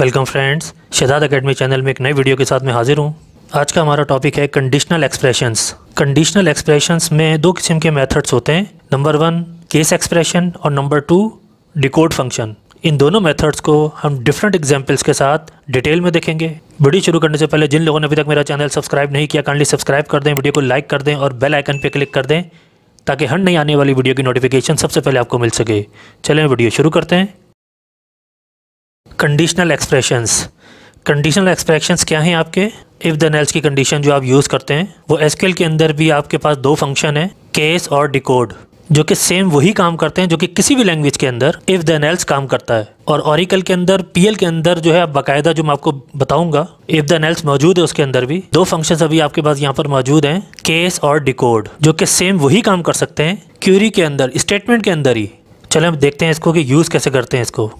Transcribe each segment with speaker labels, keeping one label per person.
Speaker 1: welcome friends Shahzad academy channel में एक नई वीडियो के साथ मैं हाजिर हूँ आज का हमारा टॉपिक है कंडीशनल एक्सप्रेशंस कंडीशनल एक्सप्रेशंस में दो किस्म के मेथड्स होते हैं नंबर वन केस एक्सप्रेशन और नंबर टू डिकोड फंक्शन इन दोनों मेथड्स को हम डिफरेंट एग्जाम्पल्स के साथ डिटेल में देखेंगे वीडियो शुरू करने से पहले जिन लोगों ने अभी तक मेरा चैनल सब्सक्राइब नहीं किया काइंडली सब्सक्राइब कर दें वीडियो को लाइक कर दें और बेल आइकन पर क्लिक कर दें ताकि हर नई आने वाली वीडियो की नोटिफिकेशन सबसे पहले आपको मिल सके चलें वीडियो शुरू करते हैं कंडीशनल एक्सप्रेशंस कंडीशनल एक्सप्रेशंस क्या हैं आपके इफ़ देन एल्स की कंडीशन जो आप यूज़ करते हैं वो एसक्यूएल के अंदर भी आपके पास दो फंक्शन है केस और डिकोड जो कि सेम वही काम करते हैं जो कि किसी भी लैंग्वेज के अंदर इफ़ देन एल्स काम करता है और ऑरिकल के अंदर पीएल के अंदर जो है आप बाकायदा जो मैं आपको बताऊंगा इफ़ द एल्स मौजूद है उसके अंदर भी दो फंक्शन अभी आपके पास यहाँ पर मौजूद हैं केस और डिकोड जो कि सेम वही काम कर सकते हैं क्यूरी के अंदर स्टेटमेंट के अंदर ही चले हम देखते हैं इसको कि यूज़ कैसे करते हैं इसको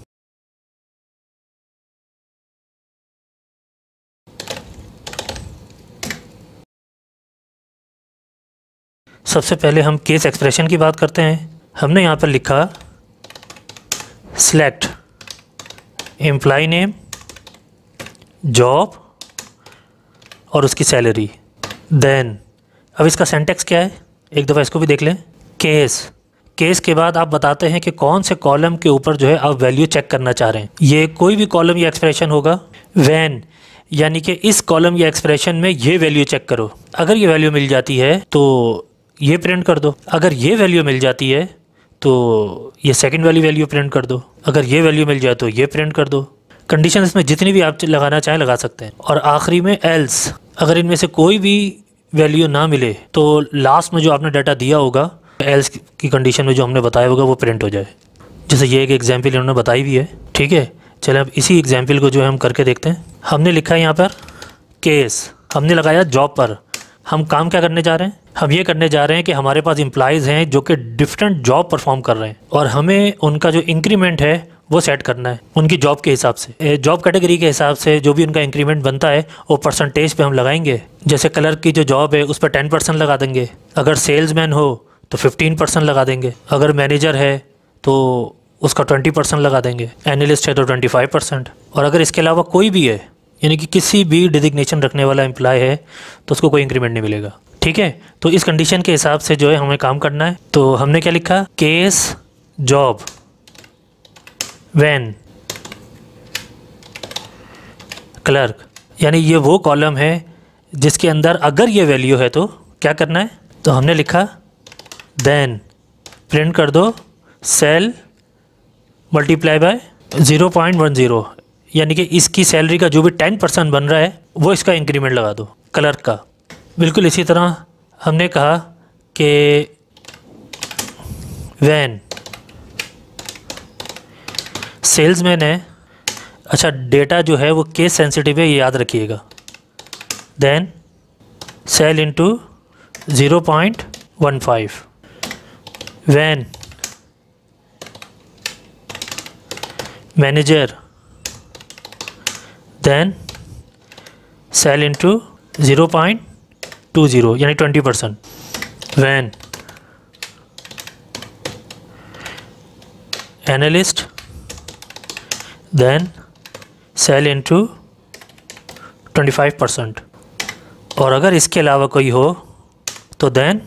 Speaker 1: सबसे पहले हम केस एक्सप्रेशन की बात करते हैं हमने यहाँ पर लिखा सेलेक्ट एम्प्लाई नेम जॉब और उसकी सैलरी देन अब इसका सेंटेक्स क्या है एक दफ़ा इसको भी देख लें केस केस के बाद आप बताते हैं कि कौन से कॉलम के ऊपर जो है आप वैल्यू चेक करना चाह रहे हैं ये कोई भी कॉलम या एक्सप्रेशन होगा वैन यानी कि इस कॉलम या एक्सप्रेशन में ये वैल्यू चेक करो अगर ये वैल्यू मिल जाती है तो ये प्रिंट कर दो अगर ये वैल्यू मिल जाती है तो ये सेकंड वाली वैल्यू प्रिंट कर दो अगर ये वैल्यू मिल जाए तो ये प्रिंट कर दो कंडीशन इसमें जितनी भी आप लगाना चाहें लगा सकते हैं और आखिरी में एल्स अगर इनमें से कोई भी वैल्यू ना मिले तो लास्ट में जो आपने डाटा दिया होगा एल्स की कंडीशन में जो हमने बताया होगा वो प्रिंट हो जाए जैसे ये एक एग्जाम्पल इन्होंने बताई भी है ठीक है चले अब इसी एग्जाम्पल को जो है हम करके देखते हैं हमने लिखा है यहाँ पर केस हमने लगाया जॉब पर हम काम क्या करने जा रहे हैं हम ये करने जा रहे हैं कि हमारे पास इम्प्लाइज़ हैं जो कि डिफरेंट जॉब परफॉर्म कर रहे हैं और हमें उनका जो इंक्रीमेंट है वो सेट करना है उनकी जॉब के हिसाब से जॉब कैटेगरी के हिसाब से जो भी उनका इंक्रीमेंट बनता है वो परसेंटेज पे हम लगाएंगे जैसे क्लर्क की जो जॉब है उस पर टेन परसेंट लगा देंगे अगर सेल्समैन हो तो फिफ्टीन परसेंट लगा देंगे अगर मैनेजर है तो उसका ट्वेंटी परसेंट लगा देंगे एनालिस्ट है तो ट्वेंटी फाइव परसेंट और अगर इसके अलावा कोई भी है यानी कि किसी भी डिजिग्नेशन रखने वाला एम्प्लॉय है तो उसको कोई इंक्रीमेंट नहीं मिलेगा ठीक है तो इस कंडीशन के हिसाब से जो है हमें काम करना है तो हमने क्या लिखा केस जॉब वैन क्लर्क यानी ये वो कॉलम है जिसके अंदर अगर ये वैल्यू है तो क्या करना है तो हमने लिखा देन प्रिंट कर दो sal multiply by zero point one zero यानी कि इसकी सैलरी का जो भी टेन परसेंट बन रहा है वो इसका इंक्रीमेंट लगा दो क्लर्क का बिल्कुल इसी तरह हमने कहा कि वैन सेल्समैन है अच्छा डेटा जो है वो केस सेंसिटिव है ये याद रखिएगा then sal into zero point one five when manager then sal into zero point two zero यानी twenty percent when sal into twenty five percent और अगर इसके अलावा कोई हो तो देन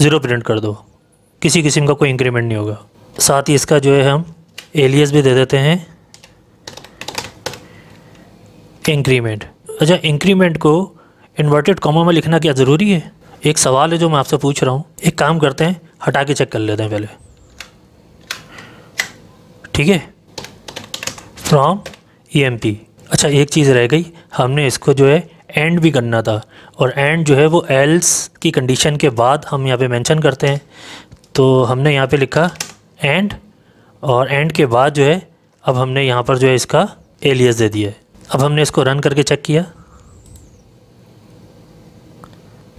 Speaker 1: ज़ीरो प्रिंट कर दो किसी किस्म का कोई इंक्रीमेंट नहीं होगा साथ ही इसका जो है हम एलियस भी दे देते हैं इंक्रीमेंट अच्छा इंक्रीमेंट को इन्वर्टेड कॉमा में लिखना क्या ज़रूरी है एक सवाल है जो मैं आपसे पूछ रहा हूँ एक काम करते हैं हटा के चेक कर लेते हैं पहले ठीक है फ्रॉम ई e अच्छा एक चीज़ रह गई हमने इसको जो है एंड भी करना था और एंड जो है वो एल्स की कंडीशन के बाद हम यहाँ पे मेंशन करते हैं तो हमने यहाँ पे लिखा एंड और एंड के बाद जो है अब हमने यहाँ पर जो है इसका एलियस दे दिया है अब हमने इसको रन करके चेक किया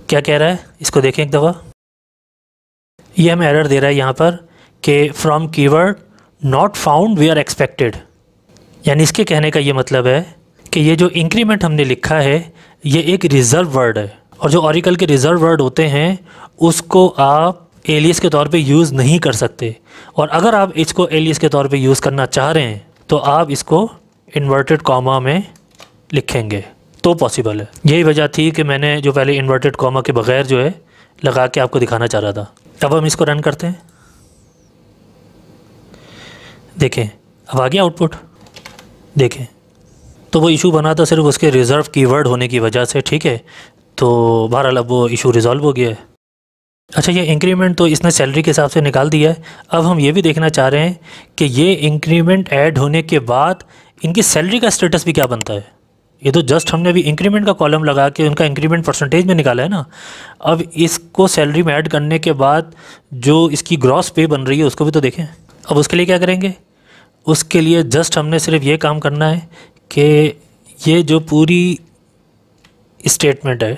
Speaker 1: क्या कह रहा है इसको देखें एक दफ़ा ये हमें एरर दे रहा है यहाँ पर कि from keyword not found we are expected यानी इसके कहने का ये मतलब है कि ये जो इंक्रीमेंट हमने लिखा है ये एक रिज़र्व वर्ड है और जो ऑरिकल के रिज़र्व वर्ड होते हैं उसको आप एलियस के तौर पे यूज़ नहीं कर सकते और अगर आप इसको एलियस के तौर पे यूज़ करना चाह रहे हैं तो आप इसको इन्वर्टेड कॉमा में लिखेंगे तो पॉसिबल है यही वजह थी कि मैंने जो पहले इन्वर्टेड कॉमा के बगैर जो है लगा के आपको दिखाना चाह रहा था अब हम इसको रन करते हैं देखें अब आ गया आउटपुट देखें तो वो इशू बना था सिर्फ उसके रिज़र्व कीवर्ड होने की वजह से ठीक है तो बहरहाल अब वो इशू रिज़ोल्व हो गया है अच्छा ये इंक्रीमेंट तो इसने सैलरी के हिसाब से निकाल दिया है अब हम ये भी देखना चाह रहे हैं कि ये इंक्रीमेंट ऐड होने के बाद इनकी सैलरी का स्टेटस भी क्या बनता है ये तो जस्ट हमने अभी इंक्रीमेंट का कॉलम लगा के उनका इंक्रीमेंट परसेंटेज में निकाला है ना अब इसको सैलरी में ऐड करने के बाद जो इसकी ग्रॉस पे बन रही है उसको भी तो देखें अब उसके लिए क्या करेंगे उसके लिए जस्ट हमने सिर्फ ये काम करना है कि ये जो पूरी स्टेटमेंट है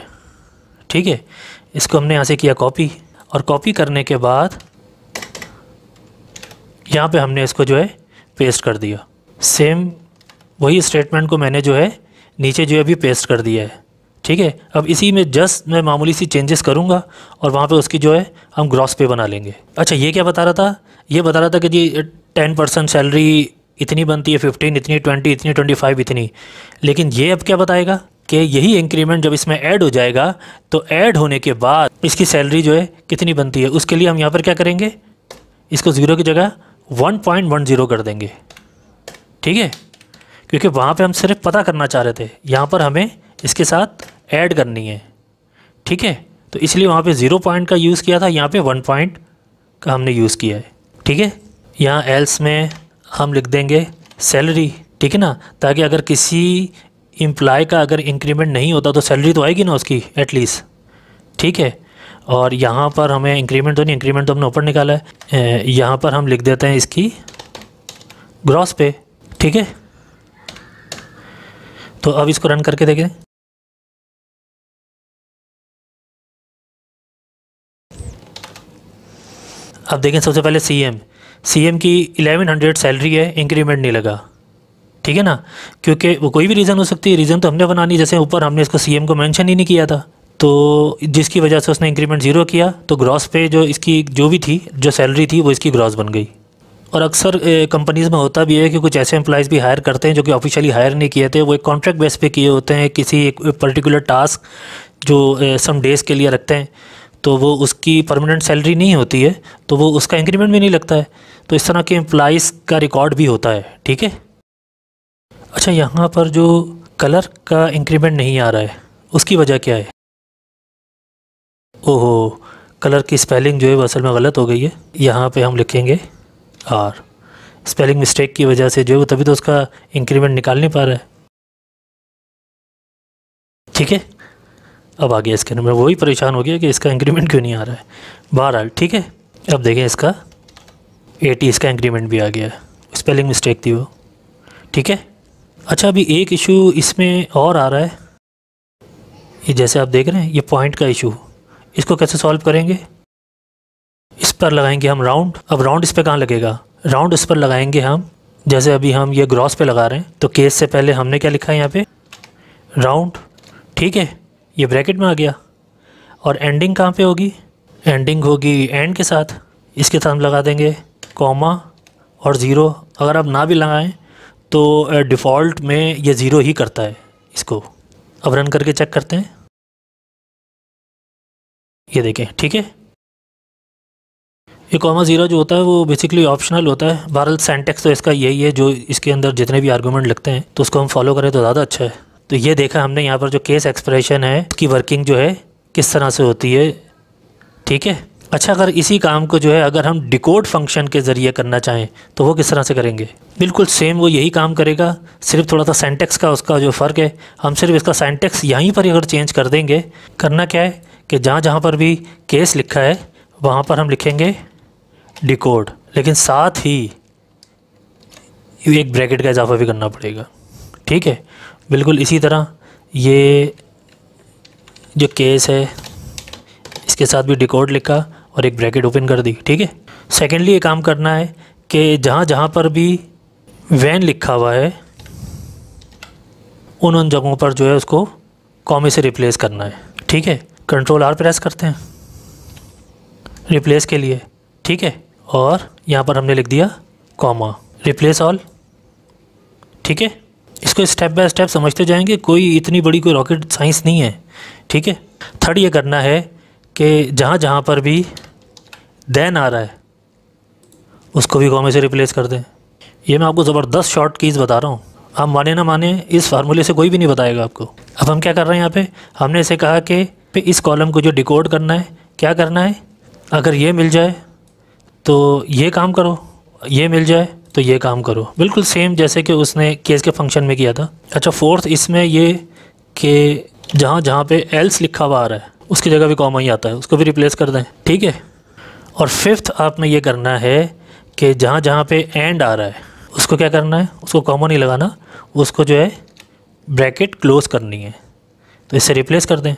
Speaker 1: ठीक है इसको हमने यहाँ से किया कॉपी और कॉपी करने के बाद यहाँ पे हमने इसको जो है पेस्ट कर दिया सेम वही स्टेटमेंट को मैंने जो है नीचे जो है अभी पेस्ट कर दिया है ठीक है अब इसी में जस्ट मैं मामूली सी चेंजेस करूँगा और वहाँ पे उसकी जो है हम ग्रॉस पे बना लेंगे अच्छा ये क्या बता रहा था ये बता रहा था कि जी टेन परसेंट सैलरी इतनी बनती है फिफ्टीन इतनी ट्वेंटी इतनी ट्वेंटी फाइव इतनी लेकिन ये अब क्या बताएगा कि यही इंक्रीमेंट जब इसमें ऐड हो जाएगा तो ऐड होने के बाद इसकी सैलरी जो है कितनी बनती है उसके लिए हम यहाँ पर क्या करेंगे इसको ज़ीरो की जगह वन पॉइंट वन ज़ीरो कर देंगे ठीक है क्योंकि वहाँ पे हम सिर्फ पता करना चाह रहे थे यहाँ पर हमें इसके साथ ऐड करनी है ठीक है तो इसलिए वहाँ पे ज़ीरो पॉइंट का यूज़ किया था यहाँ पे वन पॉइंट का हमने यूज़ किया है ठीक है यहाँ एल्स में हम लिख देंगे सैलरी ठीक है ना ताकि अगर किसी एम्प्लॉय का अगर इंक्रीमेंट नहीं होता तो सैलरी तो आएगी ना उसकी एटलीस्ट ठीक है और यहाँ पर हमें इंक्रीमेंट तो नहीं इंक्रीमेंट तो हमने ऊपर निकाला है यहाँ पर हम लिख देते हैं इसकी ग्रॉस पे ठीक है तो अब इसको रन करके देखें अब देखें सबसे पहले सीएम सीएम की 1100 सैलरी है इंक्रीमेंट नहीं लगा ठीक है ना क्योंकि वो कोई भी रीज़न हो सकती है रीज़न तो हमने बनानी जैसे ऊपर हमने इसको सीएम को मेंशन ही नहीं किया था तो जिसकी वजह से उसने इंक्रीमेंट ज़ीरो किया तो ग्रॉस पे जो इसकी जो भी थी जो सैलरी थी वो इसकी ग्रॉस बन गई और अक्सर कंपनीज़ में होता भी है कि कुछ ऐसे एम्प्लॉज भी हायर करते हैं जो कि ऑफिशियली हायर नहीं किए थे वो एक कॉन्ट्रैक्ट बेस पे किए होते हैं किसी एक पर्टिकुलर टास्क जो सम डेज़ के लिए रखते हैं तो वो उसकी परमानेंट सैलरी नहीं होती है तो वो उसका इंक्रीमेंट भी नहीं लगता है तो इस तरह के एम्प्लॉज़ का रिकॉर्ड भी होता है ठीक है अच्छा यहाँ पर जो कलर का इंक्रीमेंट नहीं आ रहा है उसकी वजह क्या है ओहो कलर की स्पेलिंग जो है वो असल में गलत हो गई है यहाँ पे हम लिखेंगे आर स्पेलिंग मिस्टेक की वजह से जो है तभी तो उसका इंक्रीमेंट निकाल नहीं पा रहा है ठीक है अब आ गया इसके अंदर वही परेशान हो गया कि इसका इंक्रीमेंट क्यों नहीं आ रहा है बहरहाल ठीक है अब देखें इसका एटी इसका इंक्रीमेंट भी आ गया है स्पेलिंग मिस्टेक थी वो ठीक है अच्छा अभी एक इशू इसमें और आ रहा है ये जैसे आप देख रहे हैं ये पॉइंट का इशू इसको कैसे सॉल्व करेंगे इस पर लगाएंगे हम राउंड अब राउंड इस पर कहाँ लगेगा राउंड इस पर लगाएंगे हम जैसे अभी हम ये ग्रॉस पे लगा रहे हैं तो केस से पहले हमने क्या लिखा है यहाँ पे राउंड ठीक है ये ब्रैकेट में आ गया और एंडिंग कहाँ पे होगी एंडिंग होगी एंड के साथ इसके साथ हम लगा देंगे कॉमा और ज़ीरो अगर आप ना भी लगाएं तो डिफ़ॉल्ट में ये ज़ीरो ही करता है इसको अब रन करके चेक करते हैं ये देखें ठीक है ये कॉमा ज़ीरो जो होता है वो बेसिकली ऑप्शनल होता है बहरल सेंटेक्स तो इसका यही है जो इसके अंदर जितने भी आर्गूमेंट लगते हैं तो उसको हम फॉलो करें तो ज़्यादा अच्छा है तो ये देखा हमने यहाँ पर जो केस एक्सप्रेशन है उसकी वर्किंग जो है किस तरह से होती है ठीक है अच्छा अगर इसी काम को जो है अगर हम डिकोड फंक्शन के ज़रिए करना चाहें तो वो किस तरह से करेंगे बिल्कुल सेम वो यही काम करेगा सिर्फ थोड़ा सा सेंटेक्स का उसका जो फ़र्क है हम सिर्फ इसका सेंटेक्स यहीं पर अगर चेंज कर देंगे करना क्या है कि जहाँ जहाँ पर भी केस लिखा है वहाँ पर हम लिखेंगे डिकोड लेकिन साथ ही एक ब्रैकेट का इजाफा भी करना पड़ेगा ठीक है बिल्कुल इसी तरह ये जो केस है इसके साथ भी डिकोड लिखा और एक ब्रैकेट ओपन कर दी ठीक है सेकेंडली ये काम करना है कि जहाँ जहाँ पर भी वैन लिखा हुआ है उन उन जगहों पर जो है उसको कॉमे से रिप्लेस करना है ठीक है कंट्रोल आर प्रेस करते हैं रिप्लेस के लिए ठीक है और यहाँ पर हमने लिख दिया कॉमा रिप्लेस ऑल ठीक है इसको स्टेप बाय स्टेप समझते जाएंगे कोई इतनी बड़ी कोई रॉकेट साइंस नहीं है ठीक है थर्ड ये करना है कि जहाँ जहाँ पर भी देन आ रहा है उसको भी कॉमे से रिप्लेस कर दें ये मैं आपको ज़बरदस्त शॉर्ट कीज़ बता रहा हूँ आप माने ना माने इस फार्मूले से कोई भी नहीं बताएगा आपको अब हम क्या कर रहे हैं यहाँ पे हमने इसे कहा कि इस कॉलम को जो डिकोड करना है क्या करना है अगर ये मिल जाए तो ये काम करो ये मिल जाए तो ये काम करो बिल्कुल सेम जैसे कि उसने केस के फंक्शन में किया था अच्छा फोर्थ इसमें ये कि जहाँ जहाँ पे एल्स लिखा हुआ आ रहा है उसकी जगह भी कॉमा ही आता है उसको भी रिप्लेस कर दें ठीक है और फिफ्थ आपने ये करना है कि जहाँ जहाँ पे एंड आ रहा है उसको क्या करना है उसको कॉमा नहीं लगाना उसको जो है ब्रैकेट क्लोज करनी है तो इससे रिप्लेस कर दें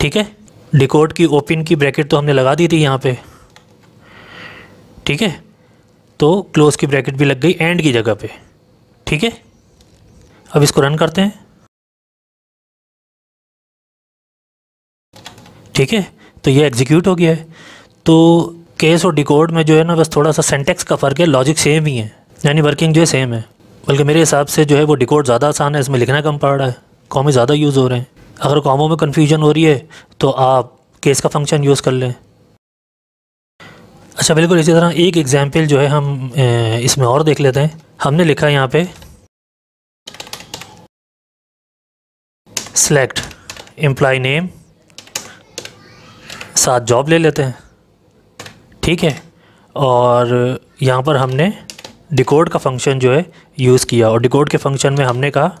Speaker 1: ठीक है डिकोड की ओपन की ब्रैकेट तो हमने लगा दी थी यहाँ पर ठीक है तो क्लोज़ की ब्रैकेट भी लग गई एंड की जगह पे ठीक है अब इसको रन करते हैं ठीक है तो ये एग्जीक्यूट हो गया है तो केस और डिकोड में जो है ना बस थोड़ा सा सेंटेक्स का फ़र्क है लॉजिक सेम ही है यानी वर्किंग जो है सेम है बल्कि मेरे हिसाब से जो है वो डिकोड ज़्यादा आसान है इसमें लिखना कम पड़ रहा है कॉमे ज़्यादा यूज़ हो रहे हैं अगर कॉमों में कन्फ्यूजन हो रही है तो आप केस का फंक्शन यूज़ कर लें अच्छा बिल्कुल इसी तरह एक एग्ज़ाम्पल जो है हम इसमें और देख लेते हैं हमने लिखा है यहाँ पे सेलेक्ट एम्प्लॉय नेम साथ जॉब ले लेते हैं ठीक है और यहाँ पर हमने डिकोड का फंक्शन जो है यूज़ किया और डिकोड के फंक्शन में हमने कहा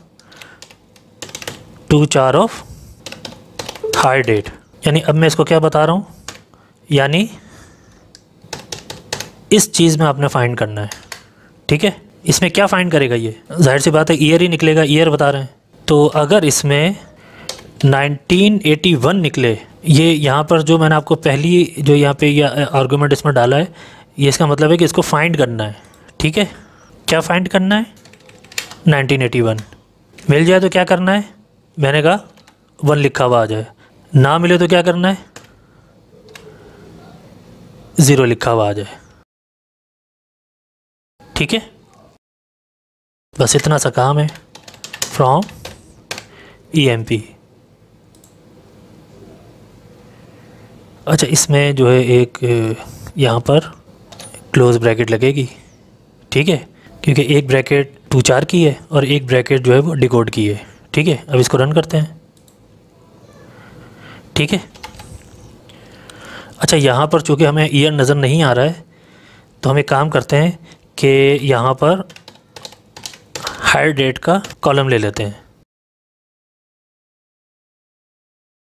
Speaker 1: टू चार ऑफ हाई डेट यानी अब मैं इसको क्या बता रहा हूँ यानी इस चीज़ में आपने फाइंड करना है ठीक है इसमें क्या फाइंड करेगा ये जाहिर सी बात है ईयर ही निकलेगा ईयर बता रहे हैं तो अगर इसमें 1981 निकले ये यहाँ पर जो मैंने आपको पहली जो यहाँ पे ये आर्गूमेंट इसमें डाला है ये इसका मतलब है कि इसको फाइंड करना है ठीक है क्या फाइंड करना है 1981 मिल जाए तो क्या करना है मैंने कहा वन लिखा हुआ आ जाए ना मिले तो क्या करना है ज़ीरो लिखा हुआ आ जाए ठीक है बस इतना सा काम है फ्रॉम ई एम पी अच्छा इसमें जो है एक यहाँ पर क्लोज़ ब्रैकेट लगेगी ठीक है क्योंकि एक ब्रैकेट टू चार की है और एक ब्रैकेट जो है वो डिकोड की है ठीक है अब इसको रन करते हैं ठीक है अच्छा यहाँ पर चूँकि हमें ईयर नज़र नहीं आ रहा है तो हम एक काम करते हैं कि यहाँ पर हायर डेट का कॉलम ले लेते हैं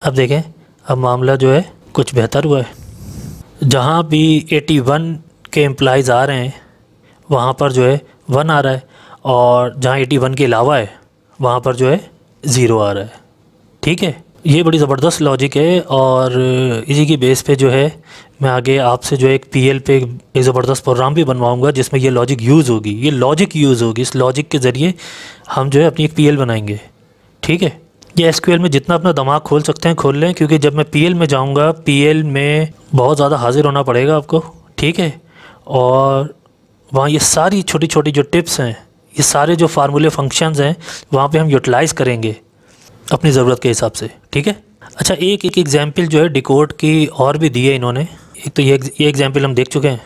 Speaker 1: अब देखें अब मामला जो है कुछ बेहतर हुआ है जहाँ भी 81 के एम्प्लॉज़ आ रहे हैं वहाँ पर जो है वन आ रहा है और जहाँ 81 के अलावा है वहाँ पर जो है ज़ीरो आ रहा है ठीक है ये बड़ी ज़बरदस्त लॉजिक है और इसी की बेस पे जो है मैं आगे आपसे जो एक पी पे एक ज़बरदस्त प्रोग्राम भी बनवाऊंगा जिसमें ये लॉजिक यूज़ होगी ये लॉजिक यूज़ होगी इस लॉजिक के ज़रिए हम जो है अपनी एक एल बनाएंगे ठीक है ये एस में जितना अपना दिमाग खोल सकते हैं खोल लें क्योंकि जब मैं पी में जाऊँगा पी में बहुत ज़्यादा हाजिर होना पड़ेगा आपको ठीक है और वहाँ ये सारी छोटी छोटी जो टिप्स हैं ये सारे जो फार्मूले फंक्शंस हैं वहाँ पे हम यूटिलाइज़ करेंगे अपनी ज़रूरत के हिसाब से ठीक है अच्छा एक एक एग्ज़ाम्पल जो है डिकोड की और भी दी है इन्होंने एक तो ये एग्ज़ाम्पल हम देख चुके हैं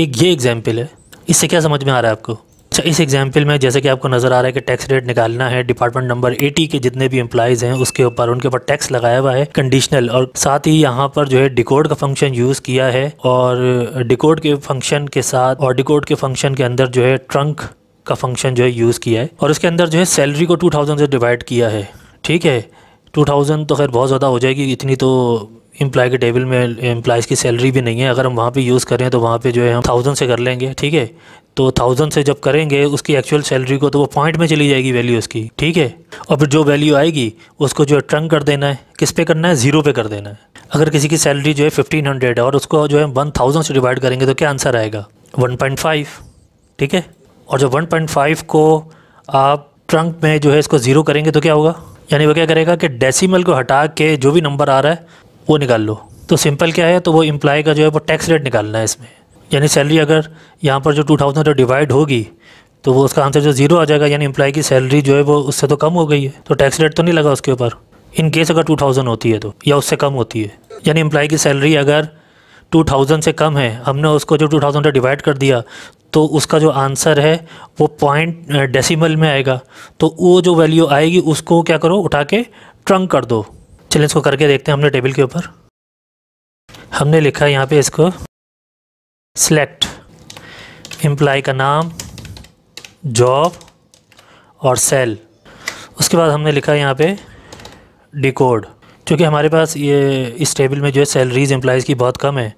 Speaker 1: एक ये एग्ज़ाम्पल है इससे क्या समझ में आ रहा है आपको अच्छा इस एग्जाम्पल में जैसे कि आपको नज़र आ रहा है कि टैक्स रेट निकालना है डिपार्टमेंट नंबर 80 के जितने भी एम्प्लाइज़ हैं उसके ऊपर उनके ऊपर टैक्स लगाया हुआ है कंडीशनल और साथ ही यहाँ पर जो है डिकोड का फंक्शन यूज़ किया है और डिकोड के फंक्शन के साथ और डिकोड के फंक्शन के अंदर जो है ट्रंक का फंक्शन जो है यूज़ किया है और उसके अंदर जो है सैलरी को टू थाउजेंड से डिवाइड किया है ठीक है टू थाउजेंड तो खैर बहुत ज़्यादा हो जाएगी इतनी तो एम्प्लॉय के टेबल में एम्प्लॉयज़ की सैलरी भी नहीं है अगर हम वहाँ पे यूज़ करें तो वहाँ पे जो है हम थाउजेंड से कर लेंगे ठीक है तो थाउजेंड से जब करेंगे उसकी एक्चुअल सैलरी को तो वो पॉइंट में चली जाएगी वैल्यू उसकी ठीक है और फिर जो वैल्यू आएगी उसको जो है ट्रंक कर देना है किस पे करना है ज़ीरो पे कर देना है अगर किसी की सैलरी जो है फिफ्टीन हंड्रेड है और उसको जो है वन थाउजेंड से डिवाइड करेंगे तो क्या आंसर आएगा वन पॉइंट फाइव ठीक है और जब 1.5 को आप ट्रंक में जो है इसको ज़ीरो करेंगे तो क्या होगा यानी वो क्या करेगा कि डेसिमल को हटा के जो भी नंबर आ रहा है वो निकाल लो तो सिंपल क्या है तो वो इम्प्लाई का जो है वो टैक्स रेट निकालना है इसमें यानी सैलरी अगर यहाँ पर जो टू थाउजेंड तो डिवाइड होगी तो वो उसका आंसर जो ज़ीरो आ जाएगा यानी इम्प्लाई की सैलरी जो है वो उससे तो कम हो गई है तो टैक्स रेट तो नहीं लगा उसके ऊपर इन केस अगर टू थाउजेंड होती है तो या उससे कम होती है यानी इम्प्लाई की सैलरी अगर टू थाउजेंड से कम है हमने उसको जो टू थाउजेंड डिवाइड कर दिया तो उसका जो आंसर है वो पॉइंट डेसिमल में आएगा तो वो जो वैल्यू आएगी उसको क्या करो उठा के ट्रंक कर दो चलिए इसको करके देखते हैं हमने टेबल के ऊपर हमने लिखा है यहाँ पे इसको सेलेक्ट एम्प्लाई का नाम जॉब और सेल उसके बाद हमने लिखा है यहाँ पे डिकोड क्योंकि हमारे पास ये इस टेबल में जो है सैलरीज एम्प्लाइज़ की बहुत कम है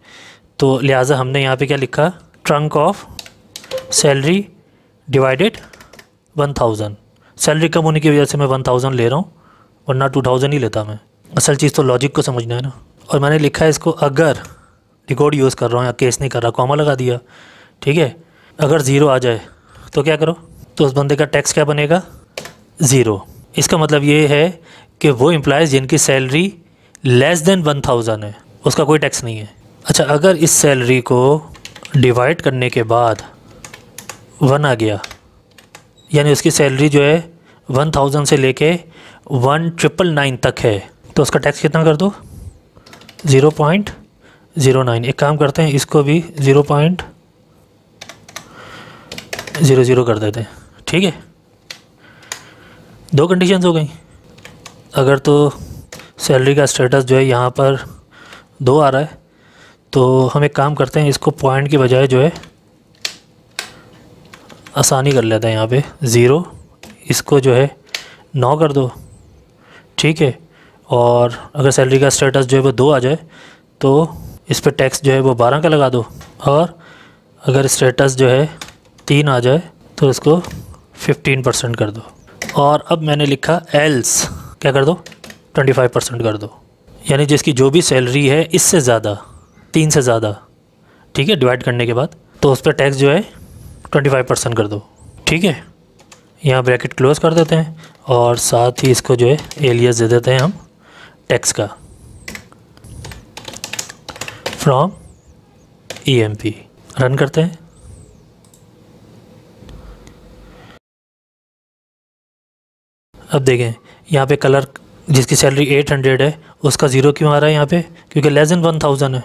Speaker 1: तो लिहाजा हमने यहाँ पे क्या लिखा trunc of salary divided one thousand salary कम होने की वजह से मैं वन थाउजेंड ले रहा हूँ वरना टू थाउजेंड ही लेता मैं असल चीज़ तो लॉजिक को समझना है ना और मैंने लिखा है इसको अगर रिकॉर्ड यूज़ कर रहा हूँ या केस नहीं कर रहा कॉमा लगा दिया ठीक है अगर ज़ीरो आ जाए तो क्या करो तो उस बंदे का टैक्स क्या बनेगा ज़ीरो इसका मतलब ये है कि वो एम्प्लॉयज़ जिनकी salary less than one thousand है उसका कोई टैक्स नहीं है अच्छा अगर इस सैलरी को डिवाइड करने के बाद वन आ गया यानी उसकी सैलरी जो है वन थाउजेंड से लेके वन ट्रिपल नाइन तक है तो उसका टैक्स कितना कर दो ज़ीरो पॉइंट ज़ीरो नाइन एक काम करते हैं इसको भी ज़ीरो पॉइंट ज़ीरो ज़ीरो कर देते हैं ठीक है दो कंडीशंस हो गई अगर तो सैलरी का स्टेटस जो है यहाँ पर दो आ रहा है तो हम एक काम करते हैं इसको पॉइंट के बजाय जो है आसानी कर लेते हैं यहाँ पे ज़ीरो इसको जो है नौ कर दो ठीक है और अगर सैलरी का स्टेटस जो है वो दो आ जाए तो इस पर टैक्स जो है वो बारह का लगा दो और अगर स्टेटस जो है तीन आ जाए तो इसको फिफ्टीन परसेंट कर दो और अब मैंने लिखा एल्स क्या कर दो ट्वेंटी फाइव परसेंट कर दो यानी जिसकी जो भी सैलरी है इससे ज़्यादा तीन से ज़्यादा ठीक है डिवाइड करने के बाद तो उस पर टैक्स जो है ट्वेंटी फाइव परसेंट कर दो ठीक है यहाँ ब्रैकेट क्लोज कर देते हैं और साथ ही इसको जो है एलियस दे देते हैं हम टैक्स का फ्रॉम ई रन करते हैं अब देखें यहाँ पे कलर जिसकी सैलरी 800 है उसका ज़ीरो क्यों आ रहा है यहाँ पे क्योंकि लेस देन 1000 है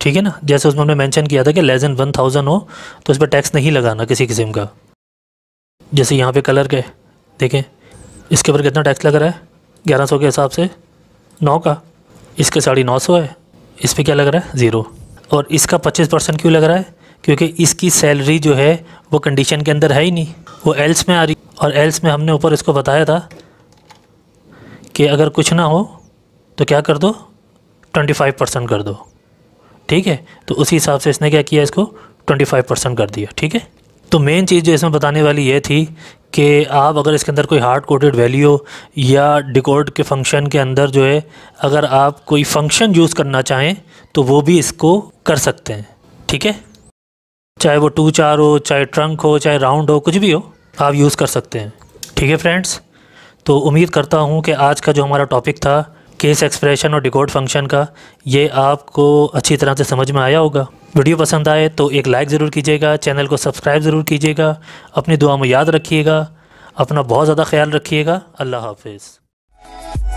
Speaker 1: ठीक है ना जैसे उसमें हमने मेंशन किया था कि लेस देन वन थाउजेंड हो तो इस पर टैक्स नहीं लगाना किसी किस्म का जैसे यहाँ पे कलर के देखें इसके ऊपर कितना टैक्स लग रहा है ग्यारह सौ के हिसाब से नौ का इसके साढ़े नौ सौ है इस पर क्या लग रहा है ज़ीरो और इसका पच्चीस परसेंट क्यों लग रहा है क्योंकि इसकी सैलरी जो है वो कंडीशन के अंदर है ही नहीं वो एल्स में आ रही और एल्स में हमने ऊपर इसको बताया था कि अगर कुछ ना हो तो क्या कर दो ट्वेंटी फाइव परसेंट कर दो ठीक है तो उसी हिसाब से इसने क्या किया इसको 25 परसेंट कर दिया ठीक है तो मेन चीज़ जो इसमें बताने वाली ये थी कि आप अगर इसके अंदर कोई हार्ड कोडेड वैल्यू या डिकोड के फंक्शन के अंदर जो है अगर आप कोई फंक्शन यूज़ करना चाहें तो वो भी इसको कर सकते हैं ठीक है चाहे वो टू चार हो चाहे ट्रंक हो चाहे राउंड हो कुछ भी हो आप यूज़ कर सकते हैं ठीक है फ्रेंड्स तो उम्मीद करता हूँ कि आज का जो हमारा टॉपिक था केस एक्सप्रेशन और डिकोड फंक्शन का ये आपको अच्छी तरह से समझ में आया होगा वीडियो पसंद आए तो एक लाइक ज़रूर कीजिएगा चैनल को सब्सक्राइब ज़रूर कीजिएगा अपनी दुआ में याद रखिएगा अपना बहुत ज़्यादा ख्याल रखिएगा अल्लाह हाफिज़